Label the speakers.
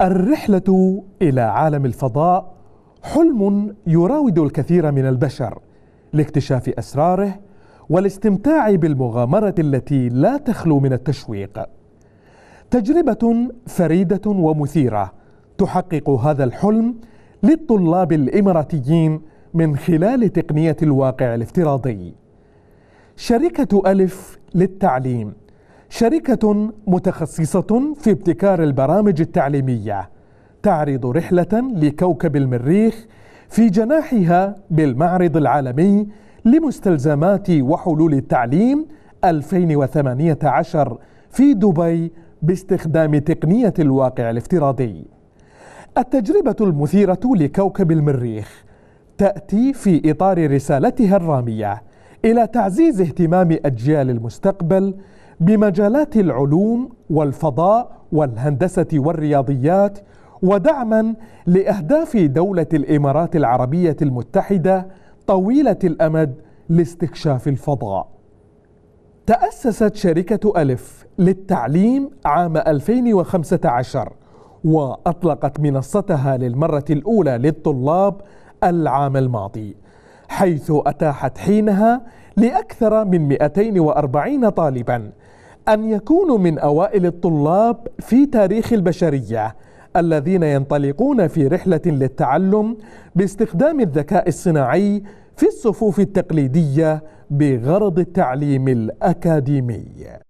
Speaker 1: الرحلة إلى عالم الفضاء حلم يراود الكثير من البشر لاكتشاف أسراره والاستمتاع بالمغامرة التي لا تخلو من التشويق. تجربة فريدة ومثيرة تحقق هذا الحلم للطلاب الإماراتيين من خلال تقنية الواقع الافتراضي. شركة ألف للتعليم شركة متخصصة في ابتكار البرامج التعليمية تعرض رحلة لكوكب المريخ في جناحها بالمعرض العالمي لمستلزمات وحلول التعليم 2018 في دبي باستخدام تقنية الواقع الافتراضي. التجربة المثيرة لكوكب المريخ تأتي في إطار رسالتها الرامية إلى تعزيز اهتمام أجيال المستقبل بمجالات العلوم والفضاء والهندسه والرياضيات ودعما لاهداف دوله الامارات العربيه المتحده طويله الامد لاستكشاف الفضاء تأسست شركة ألف للتعليم عام 2015 وأطلقت منصتها للمرة الأولى للطلاب العام الماضي حيث أتاحت حينها لأكثر من 240 طالبا أن يكونوا من أوائل الطلاب في تاريخ البشرية الذين ينطلقون في رحلة للتعلم باستخدام الذكاء الصناعي في الصفوف التقليدية بغرض التعليم الأكاديمي